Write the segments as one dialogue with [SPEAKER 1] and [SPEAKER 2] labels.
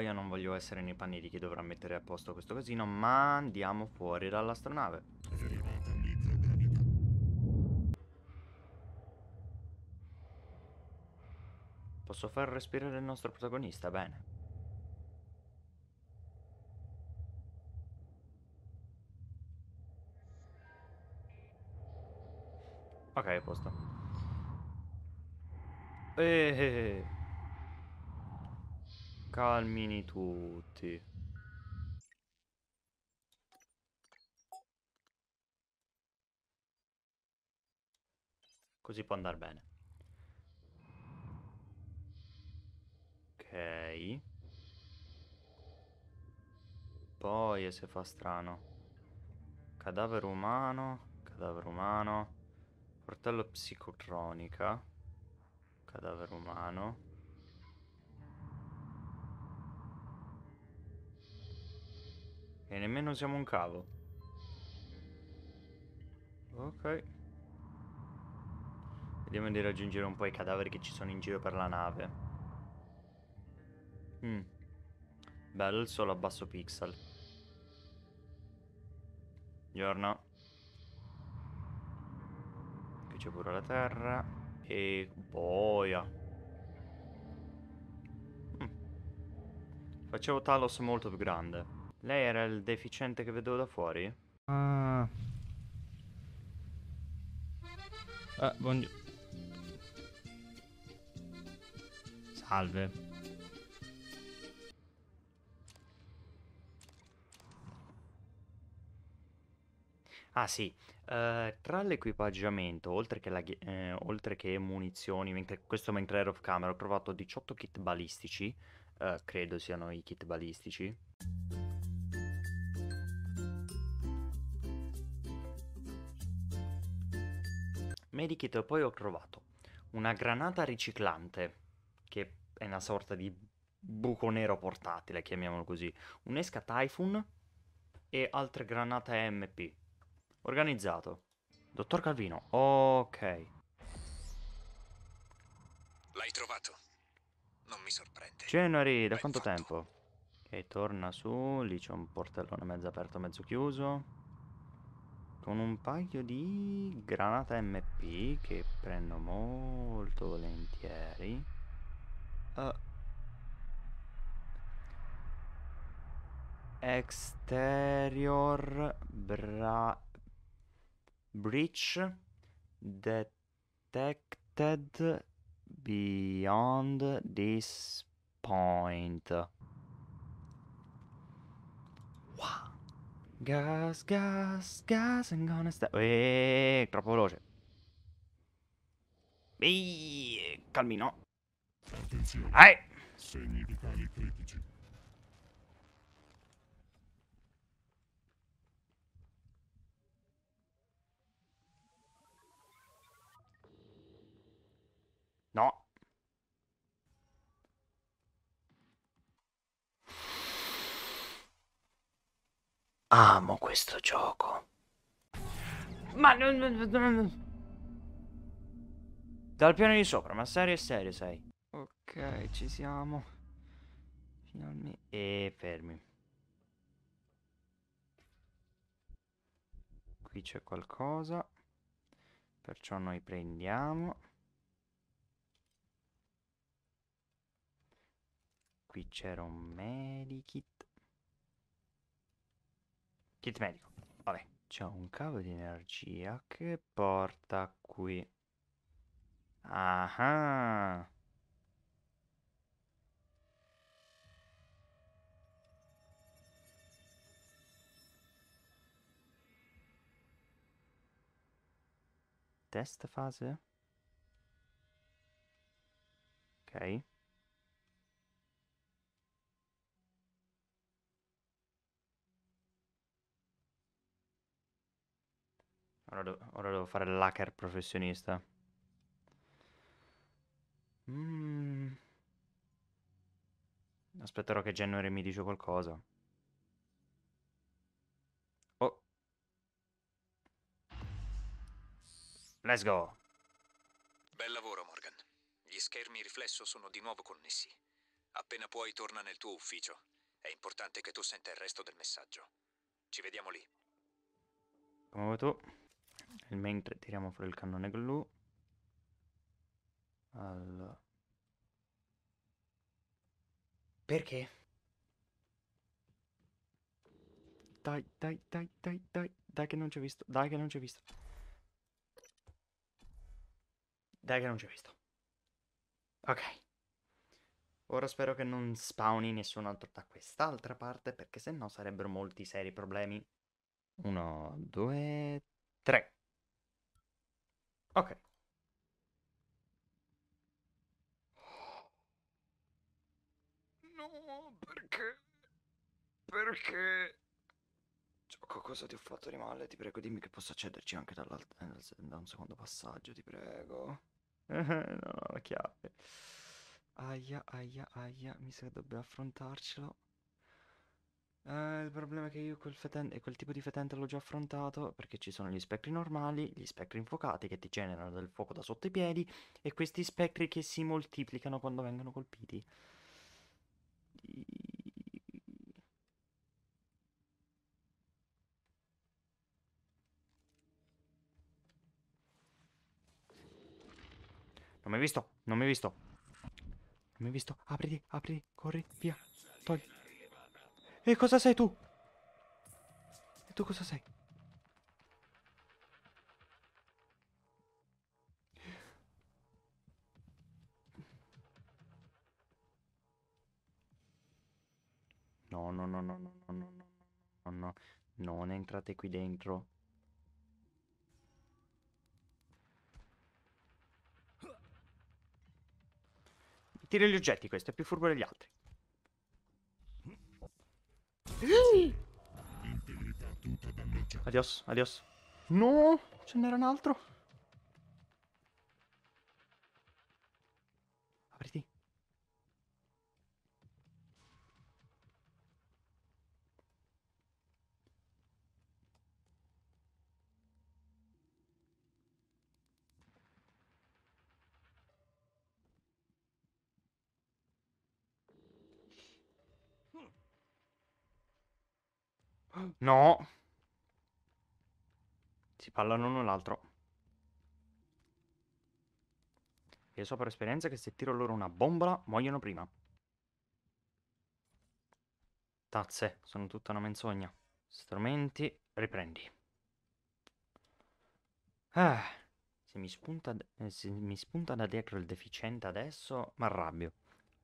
[SPEAKER 1] io non voglio essere nei panni di chi dovrà mettere a posto questo casino, ma andiamo fuori dall'astronave. Posso far respirare il nostro protagonista, bene. Ok, a posto. Eeeh. Calmini tutti. Così può andare bene. Ok. Poi se fa strano. Cadavere umano, cadavere umano, portello psicotronica, cadavere umano. E nemmeno siamo un cavo. Ok. Vediamo di raggiungere un po' i cadaveri che ci sono in giro per la nave. Mm. Bello il solo a basso pixel. Giorno. Qui c'è pure la terra. E boia. Mm. Facevo Talos molto più grande. Lei era il deficiente che vedevo da fuori? Ah. Ah, buongiorno. Salve. Ah sì, eh, tra l'equipaggiamento, oltre che, la, eh, oltre che munizioni, mentre, questo mentre ero off camera, ho trovato 18 kit balistici, eh, credo siano i kit balistici. Medikit e poi ho trovato una granata riciclante, che è una sorta di buco nero portatile, chiamiamolo così, un'esca Typhoon e altre granate MP. Organizzato. Dottor Calvino, ok. L'hai trovato? Non mi sorprende. Generi, da ben quanto fatto. tempo? Ok, torna su, lì c'è un portellone mezzo aperto, mezzo chiuso con un paio di granata MP che prendo molto volentieri. Uh. Exterior bra breach detected beyond this point. Gas, gas, gas, I'm gonna stop. Eeeh, troppo veloce. Eeeh, calmino. Attenzione. Eh. Segni vitali critici. Amo questo gioco. Ma non... Dal piano di sopra, ma serio serio sai. Ok, ci siamo. Finalmente. E fermi. Qui c'è qualcosa. Perciò noi prendiamo. Qui c'era un medikit. Kit medico. Vabbè. C'è un cavo di energia che porta qui. Ah. Test fase. Ok. Ora devo, ora devo fare l'hacker professionista. Mm. Aspetterò che January mi dice qualcosa. Oh. Let's go. Bel lavoro,
[SPEAKER 2] Morgan. Gli schermi riflesso sono di nuovo connessi. Appena puoi, torna nel tuo ufficio. È importante che tu senta il resto del messaggio. Ci vediamo lì.
[SPEAKER 1] Come vuoi tu? nel mentre tiriamo fuori il cannone glu allora. perché? dai dai dai dai dai dai che non ci ho visto dai che non ci ho visto dai che non ci ho visto ok Ora spero che non spawni nessun altro da quest'altra parte, perché se no sarebbero molti seri problemi. Uno, due, tre. Ok. No, perché? Perché? Gioco, cosa ti ho fatto di male? Ti prego, dimmi che posso accederci anche eh, da un secondo passaggio, ti prego. no, no, la chiave. Aia, aia, aia, mi sa che dobbiamo affrontarcelo. Eh, il problema è che io quel, feten- quel tipo di fetente l'ho già affrontato perché ci sono gli spettri normali, gli spettri infuocati che ti generano del fuoco da sotto i piedi e questi spettri che si moltiplicano quando vengono colpiti. Non mi hai visto, non mi hai visto. Non mi hai visto. Apriti, apriti, corri, via. Togli. E cosa sei tu? E tu cosa sei? No, no, no, no, no, no, no, no, no, non entrate qui dentro. Tira gli oggetti questo, è più furbo degli altri. Adios, adios. No, ce n'era un altro. No. Si pallano l'uno l'altro. Io so per esperienza che se tiro loro una bombola, muoiono prima. Tazze, sono tutta una menzogna. Strumenti, riprendi. Ah, se mi spunta, eh, se mi spunta da dietro il deficiente adesso, m'arrabbio.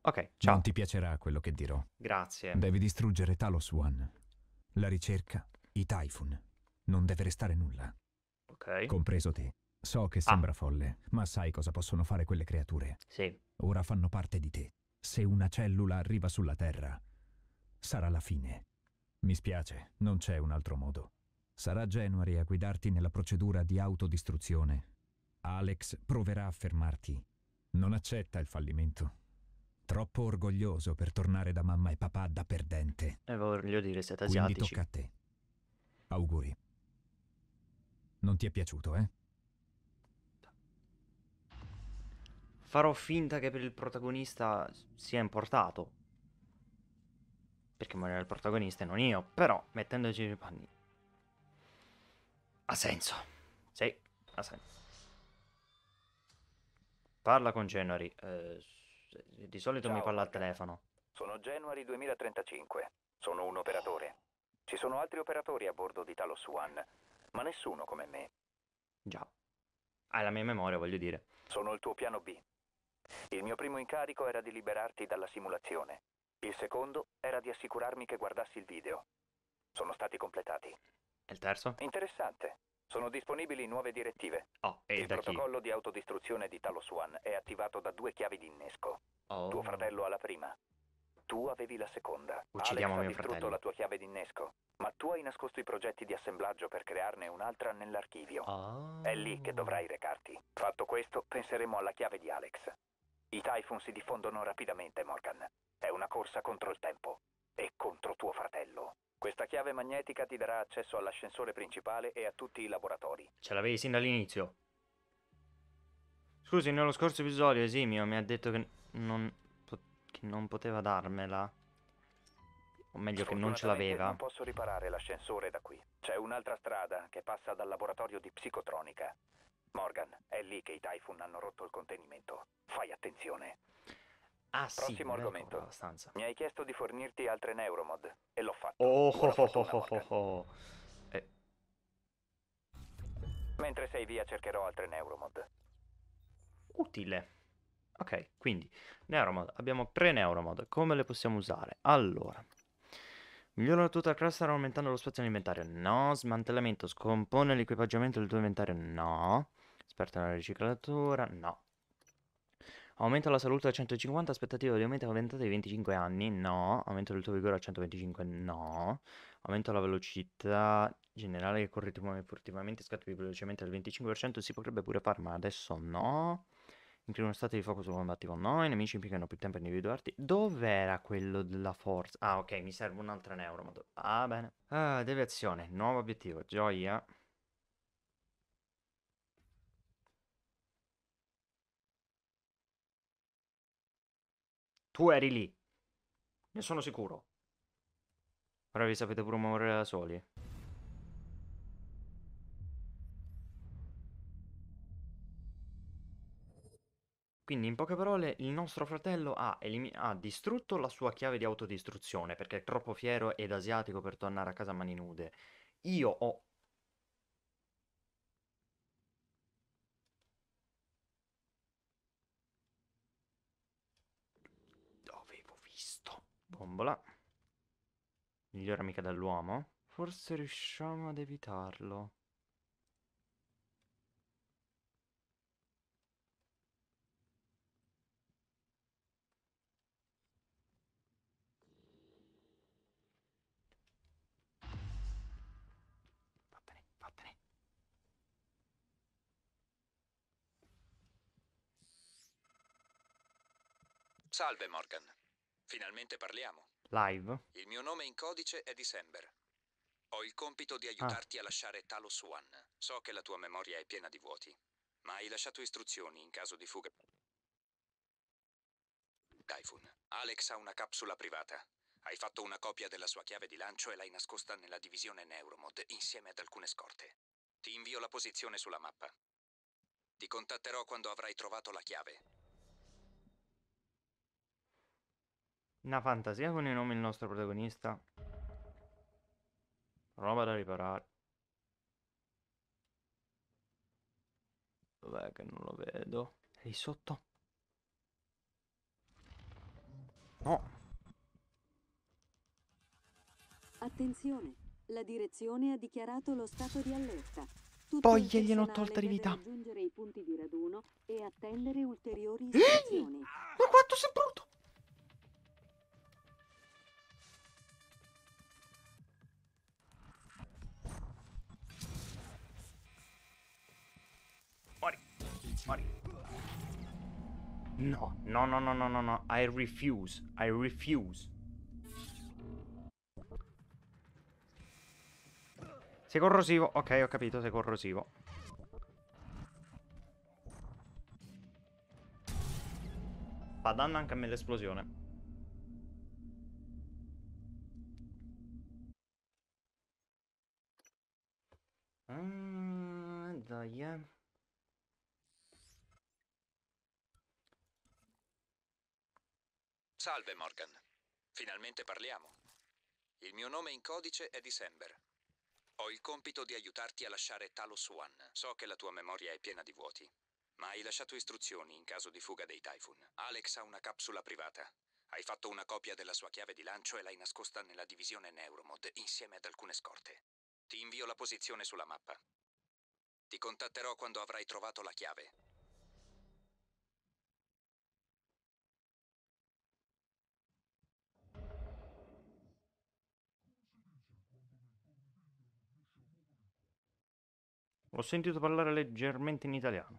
[SPEAKER 1] Ok, ciao. Non ti piacerà quello che dirò. Grazie.
[SPEAKER 2] Devi distruggere Talos One. La ricerca, i typhoon. Non deve restare nulla. Ok. Compreso te. So che ah. sembra ah. folle, ma sai cosa possono fare quelle creature. Sì. Ora fanno parte di te. Se una cellula arriva sulla Terra, sarà la fine. Mi spiace, non c'è un altro modo. Sarà January a guidarti nella procedura di autodistruzione. Alex proverà a fermarti. Non accetta il fallimento. Troppo orgoglioso per tornare da mamma e papà da perdente.
[SPEAKER 1] E eh, voglio dire, siete asiatici. Quindi tocca a te. Auguri. Non ti è piaciuto, eh? Farò finta che per il protagonista sia importato. Perché magari il protagonista e non io. Però, mettendoci nei panni. Ha senso. Sì, ha senso. Parla con Genori. Eh, cioè, di solito Ciao, mi parla al telefono.
[SPEAKER 2] Sono January 2035. Sono un operatore. Ci sono altri operatori a bordo di Talos One, ma nessuno come me.
[SPEAKER 1] Già. Hai la mia memoria, voglio dire.
[SPEAKER 2] Sono il tuo piano B. Il mio primo incarico era di liberarti dalla simulazione. Il secondo era di assicurarmi che guardassi il video. Sono stati completati. E il terzo? Interessante. Sono disponibili nuove direttive.
[SPEAKER 1] Oh, e Il da protocollo
[SPEAKER 2] chi? di autodistruzione di Talos One è attivato da due chiavi di innesco. Oh. Tuo fratello ha la prima. Tu avevi la seconda. Uccidiamo Alex ha distrutto fratello. la tua chiave di innesco. Ma tu hai nascosto i progetti di assemblaggio per crearne un'altra nell'archivio.
[SPEAKER 1] Oh. È
[SPEAKER 2] lì che dovrai recarti. Fatto questo, penseremo alla chiave di Alex. I Typhon si diffondono rapidamente, Morgan. È una corsa contro il tempo. E contro tuo fratello. Questa chiave magnetica ti darà accesso all'ascensore principale e a
[SPEAKER 1] tutti i laboratori. Ce l'avevi sin dall'inizio. Scusi, nello scorso episodio Esimio mi ha detto che non, che non poteva darmela. O meglio che non ce l'aveva. Non
[SPEAKER 2] posso riparare l'ascensore da qui. C'è un'altra strada che passa dal laboratorio di psicotronica. Morgan, è lì che i Typhoon hanno rotto il contenimento. Fai attenzione. Ah sì, Prossimo argomento. Abbastanza. Mi hai chiesto di fornirti altre neuromod e l'ho fatto. Oh, oh,
[SPEAKER 1] oh, oh, oh. Eh.
[SPEAKER 2] Mentre sei via cercherò altre neuromod.
[SPEAKER 1] Utile. Ok, quindi neuromod. Abbiamo tre neuromod. Come le possiamo usare? Allora. Migliora tutta la classe aumentando lo spazio nell'inventario. No. Smantellamento. Scompone l'equipaggiamento del tuo inventario. No. Esperto nella riciclatura. No. Aumento la salute a 150, aspettativa di aumento aumentate di 25 anni? No. Aumento del tuo vigore a 125? No. Aumento la velocità generale che corri furtivamente, scatti più velocemente al 25%? Si potrebbe pure fare, ma adesso no. Inclina uno stato di fuoco sul combattivo No. I nemici impiegano più tempo a individuarti. Dov'era quello della forza? Ah, ok, mi serve un'altra neuro. Ah, bene. Ah, deviazione. Nuovo obiettivo. Gioia. Tu eri lì. Ne sono sicuro. Ora vi sapete pure muovere da soli. Quindi in poche parole il nostro fratello ha, ha, distrutto la sua chiave di autodistruzione perché è troppo fiero ed asiatico per tornare a casa a mani nude. Io ho Cristo. Bombola. Migliore amica dell'uomo. Forse riusciamo ad evitarlo.
[SPEAKER 2] Salve Morgan. Finalmente parliamo. Live. Il mio nome in codice è December. Ho il compito di aiutarti ah. a lasciare Talos One. So che la tua memoria è piena di vuoti, ma hai lasciato istruzioni in caso di fuga. Typhoon, Alex ha una capsula privata. Hai fatto una copia della sua chiave di lancio e l'hai nascosta nella divisione Neuromod insieme ad alcune scorte. Ti invio la posizione sulla mappa. Ti contatterò quando avrai trovato la chiave
[SPEAKER 1] Una fantasia con i nomi il nostro protagonista. Roba da riparare. Dov'è che non lo vedo? È lì sotto? No.
[SPEAKER 2] Attenzione, la direzione ha dichiarato lo stato di allerta.
[SPEAKER 1] Tutto Poi gli hanno tolta di vita.
[SPEAKER 2] Raggiungere i punti di raduno e attendere ulteriori istruzioni. Ma quanto sei brutto!
[SPEAKER 1] No, no, no, no, no, no, no. I refuse. I refuse. Sei corrosivo. Ok, ho capito, sei corrosivo. Fa danno anche a me l'esplosione. Ah, dai, eh.
[SPEAKER 2] Salve Morgan, finalmente parliamo. Il mio nome in codice è December. Ho il compito di aiutarti a lasciare Talos One. So che la tua memoria è piena di vuoti, ma hai lasciato istruzioni in caso di fuga dei Typhoon. Alex ha una capsula privata. Hai fatto una copia della sua chiave di lancio e l'hai nascosta nella divisione Neuromod insieme ad alcune scorte. Ti invio la posizione sulla mappa. Ti contatterò quando avrai trovato la chiave.
[SPEAKER 1] Ho sentito parlare leggermente in italiano.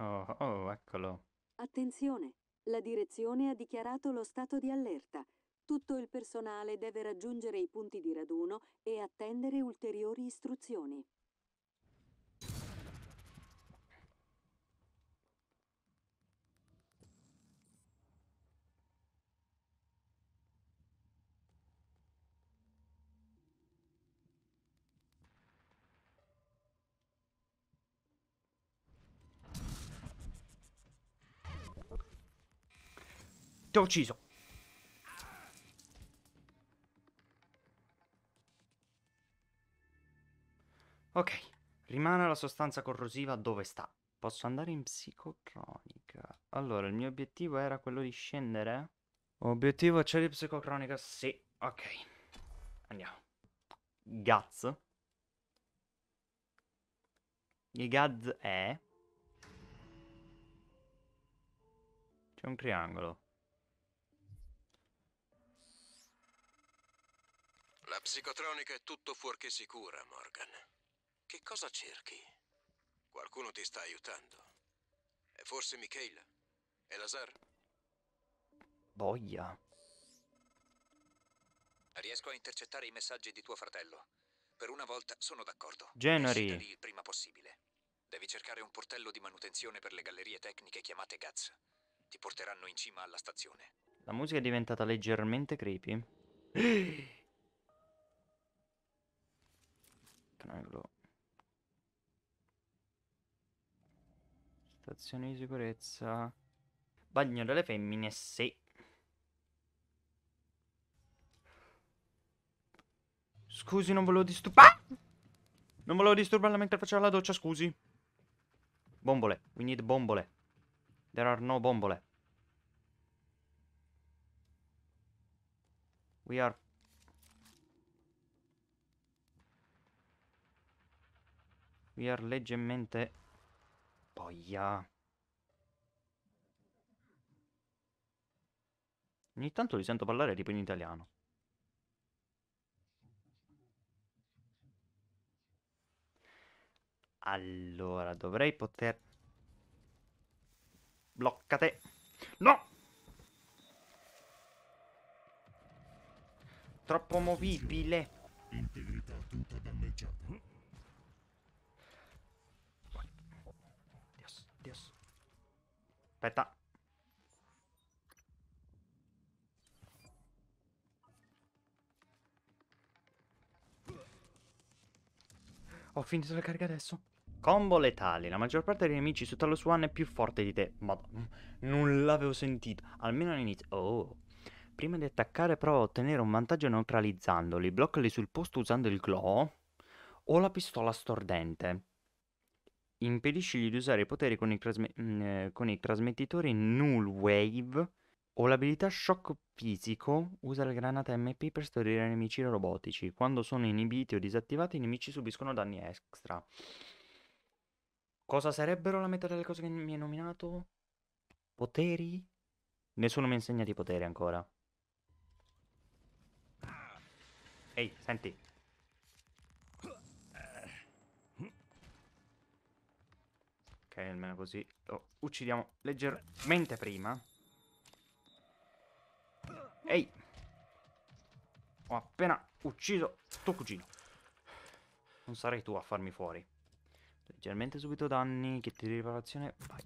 [SPEAKER 1] Oh, oh, eccolo.
[SPEAKER 2] Attenzione! La direzione ha dichiarato lo stato di allerta. Tutto il personale deve raggiungere i punti di raduno e attendere ulteriori istruzioni.
[SPEAKER 1] Ti ho ucciso. Ok, rimane la sostanza corrosiva dove sta. Posso andare in psicocronica. Allora, il mio obiettivo era quello di scendere. Obiettivo c'è di psicocronica, sì. Ok. Andiamo. Gaz. Il gaz è... C'è un triangolo.
[SPEAKER 3] La psicotronica è tutto fuorché sicura, Morgan. Che cosa cerchi? Qualcuno ti sta aiutando. È forse Michaela? E Lazar?
[SPEAKER 1] Boia.
[SPEAKER 2] Riesco a intercettare i messaggi di tuo fratello. Per una volta sono d'accordo.
[SPEAKER 1] Generi. Esci
[SPEAKER 2] il prima possibile. Devi cercare un portello di manutenzione per le gallerie tecniche chiamate Gaz. Ti porteranno in cima alla stazione.
[SPEAKER 1] La musica è diventata leggermente creepy. Stazione di sicurezza. Bagno delle femmine, sì. Scusi, non volevo disturbare. Ah! Non volevo disturbarla mentre facevo la doccia, scusi. Bombole. We need bombole. There are no bombole. We are... We are leggermente boia. Ogni tanto li sento parlare tipo in italiano. Allora, dovrei poter... Bloccate! No! Troppo movibile! Integrità tutta danneggiata. Dios. Aspetta. Ho finito la carica adesso. Combo letale. La maggior parte dei nemici su Talos One è più forte di te. Ma non l'avevo sentito. Almeno all'inizio. Oh. Prima di attaccare prova a ottenere un vantaggio neutralizzandoli. Bloccali sul posto usando il glow o la pistola stordente impediscigli di usare i poteri con i, trasme- mm, eh, con i trasmettitori Null Wave o l'abilità Shock Fisico usa la granata MP per storire nemici robotici. Quando sono inibiti o disattivati i nemici subiscono danni extra. Cosa sarebbero la metà delle cose che mi hai nominato? Poteri? Nessuno mi ha insegnato i poteri ancora. Ehi, senti. Ok, almeno così lo uccidiamo leggermente prima. Ehi! Ho appena ucciso tuo cugino. Non sarai tu a farmi fuori. Leggermente subito danni, che di riparazione, vai.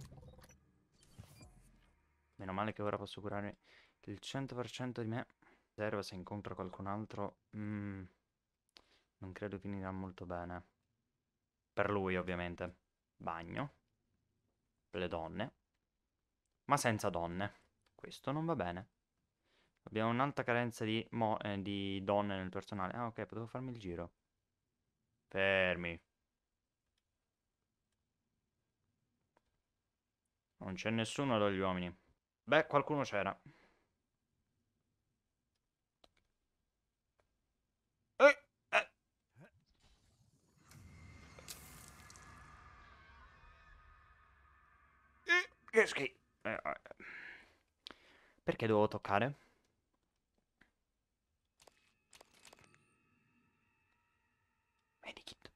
[SPEAKER 1] Meno male che ora posso curare il 100% di me. Serva se incontro qualcun altro. Mm, non credo finirà molto bene. Per lui, ovviamente. Bagno le donne, ma senza donne. Questo non va bene. Abbiamo un'alta carenza di, mo- eh, di donne nel personale. Ah, ok, potevo farmi il giro. Fermi. Non c'è nessuno dagli uomini. Beh, qualcuno c'era. Eh, eh. Perché dovevo toccare? Medikit.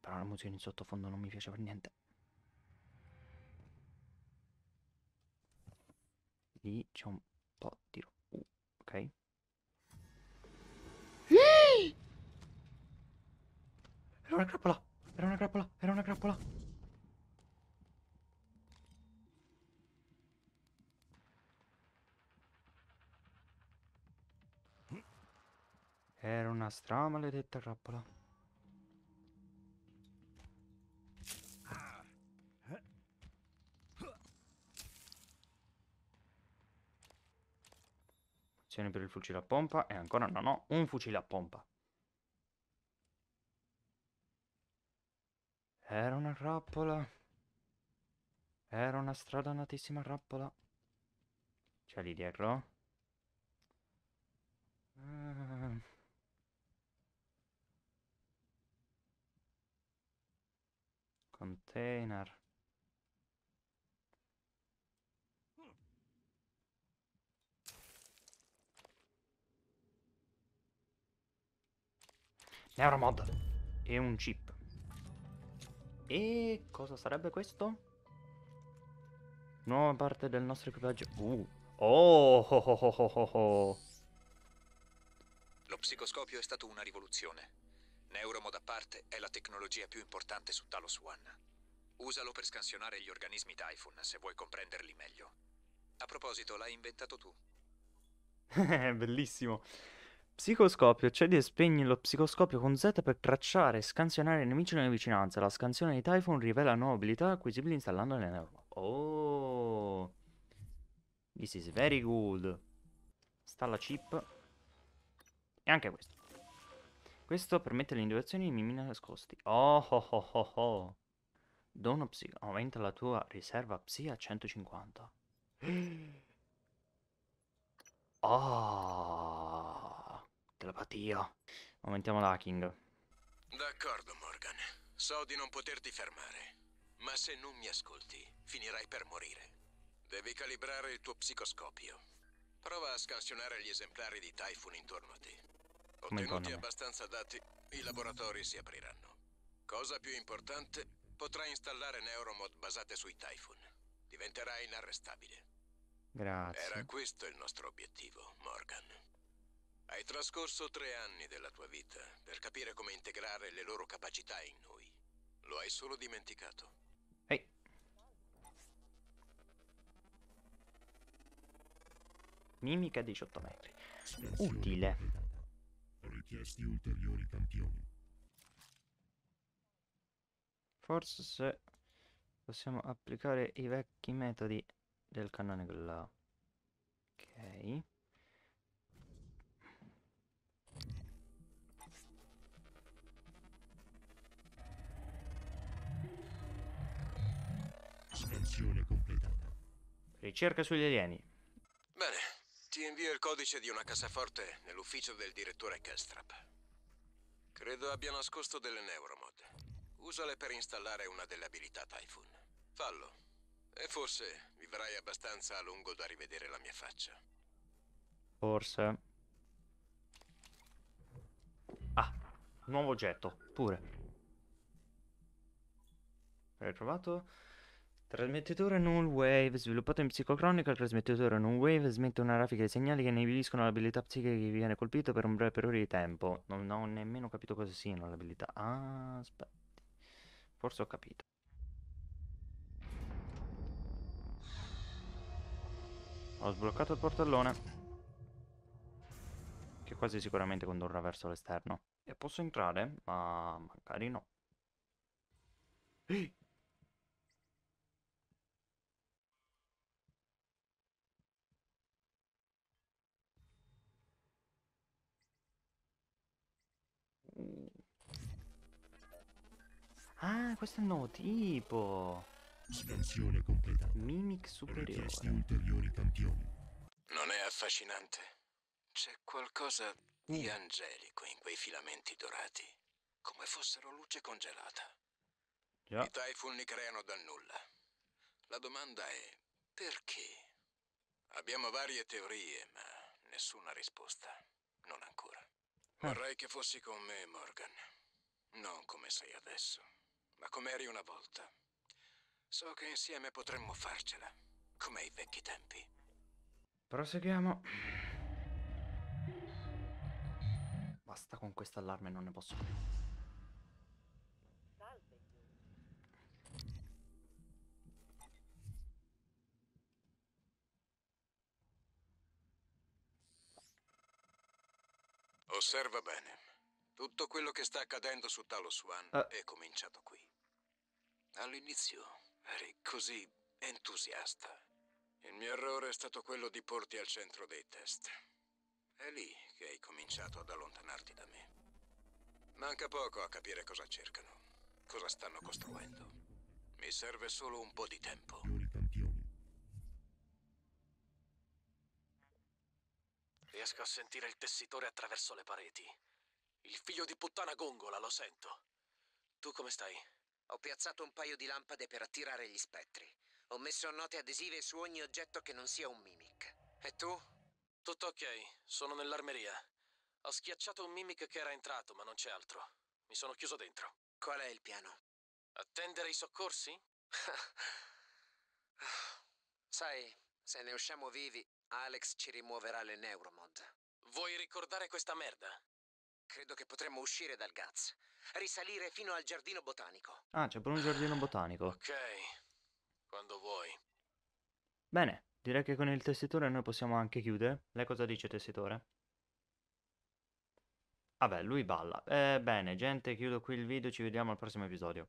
[SPEAKER 1] Però la musica in sottofondo non mi piace per niente. Lì c'è un po' di... Uh, ok. Era una crappola! Era una crappola! Era una crappola! Era una maledetta trappola. Azione per il fucile a pompa e ancora non ho un fucile a pompa. Era una trappola. Era una stradanatissima trappola. C'è lì dietro. container Neuromod e un chip e cosa sarebbe questo? Nuova parte del nostro equipaggio uh. Oh, oh, oh, oh, oh.
[SPEAKER 2] Lo psicoscopio è stato una rivoluzione Neuromod a parte è la tecnologia più importante su Talos One Usalo per scansionare gli organismi Typhoon, se vuoi comprenderli meglio. A proposito, l'hai inventato tu.
[SPEAKER 1] Bellissimo. Psicoscopio, accedi e spegni lo psicoscopio con Z per tracciare e scansionare i nemici nella vicinanza. La scansione di Typhoon rivela nuove abilità acquisibili installandole nella... Oh! This is very good. Stalla chip. E anche questo. Questo permette le l'individuazione di mimini nascosti. Oh oh oh oh oh. Dono psi. Aumenta la tua riserva psi a 150. Oh, telepatia. Aumentiamo l'hacking.
[SPEAKER 3] D'accordo, Morgan. So di non poterti fermare. Ma se non mi ascolti, finirai per morire. Devi calibrare il tuo psicoscopio. Prova a scansionare gli esemplari di Typhoon intorno a te. Ottenuti abbastanza dati, i laboratori si apriranno. Cosa più importante, Potrai installare neuromod basate sui Typhoon. Diventerai inarrestabile.
[SPEAKER 1] Grazie. Era
[SPEAKER 3] questo il nostro obiettivo, Morgan. Hai trascorso tre anni della tua vita per capire come integrare le loro capacità in noi. Lo hai solo dimenticato.
[SPEAKER 1] Ehi. Hey. Mimica 18 metri. Utile. Richiesti ulteriori campioni forse se possiamo applicare i vecchi metodi del cannone là. Ok. Svenzione completata. Ricerca sugli alieni.
[SPEAKER 3] Bene, ti invio il codice di una cassaforte nell'ufficio del direttore Kestrap. Credo abbia nascosto delle neuromod. Usale per installare una delle abilità Typhoon. Fallo. E forse vivrai abbastanza a lungo da rivedere la mia faccia.
[SPEAKER 1] Forse. Ah, nuovo oggetto, pure. Hai trovato? Trasmettitore null wave, sviluppato in psicocronica, il trasmettitore null wave smette una raffica di segnali che inibiscono l'abilità psichica che viene colpito per un breve periodo di tempo. Non ho nemmeno capito cosa siano l'abilità. Ah, aspetta. Forse ho capito. Ho sbloccato il portellone. Che quasi sicuramente condurrà verso l'esterno. E posso entrare? Ma magari no. Ehi! Ah, questo è il nuovo tipo. Svenzione completa. Mimic superiore. Richiesti ulteriori campioni.
[SPEAKER 3] Non è affascinante. C'è qualcosa di angelico in quei filamenti dorati, come fossero luce congelata. Già. I Typhoon li creano dal nulla. La domanda è perché? Abbiamo varie teorie, ma nessuna risposta. Non ancora. Eh. Vorrei che fossi con me, Morgan. Non come sei adesso ma come eri una volta. So che insieme potremmo
[SPEAKER 1] farcela, come ai vecchi tempi. Proseguiamo. Basta con questo allarme, non ne posso più.
[SPEAKER 3] Osserva bene. Tutto quello che sta accadendo su Talos One uh. è cominciato qui. All'inizio eri così entusiasta. Il mio errore è stato quello di porti al centro dei test. È lì che hai cominciato ad allontanarti da me. Manca poco a capire cosa cercano, cosa stanno costruendo. Mi serve solo un po' di tempo. Riesco a sentire il tessitore attraverso le pareti. Il figlio di puttana gongola, lo sento. Tu come stai? Ho piazzato un paio di lampade per attirare gli spettri. Ho messo note adesive su ogni oggetto che non sia un mimic. E tu? Tutto ok, sono nell'armeria. Ho schiacciato un mimic che era entrato, ma non c'è altro. Mi sono chiuso dentro. Qual è il piano? Attendere i soccorsi? Sai, se ne usciamo vivi, Alex ci rimuoverà le neuromod. Vuoi ricordare questa merda? Credo che potremmo uscire dal Gaz. Risalire
[SPEAKER 1] fino al giardino botanico. Ah, c'è pure un giardino botanico. Ok, quando vuoi. Bene, direi che con il tessitore noi possiamo anche chiudere. Lei cosa dice, tessitore? Vabbè, lui balla. Ebbene, eh, gente, chiudo qui il video, ci vediamo al prossimo episodio.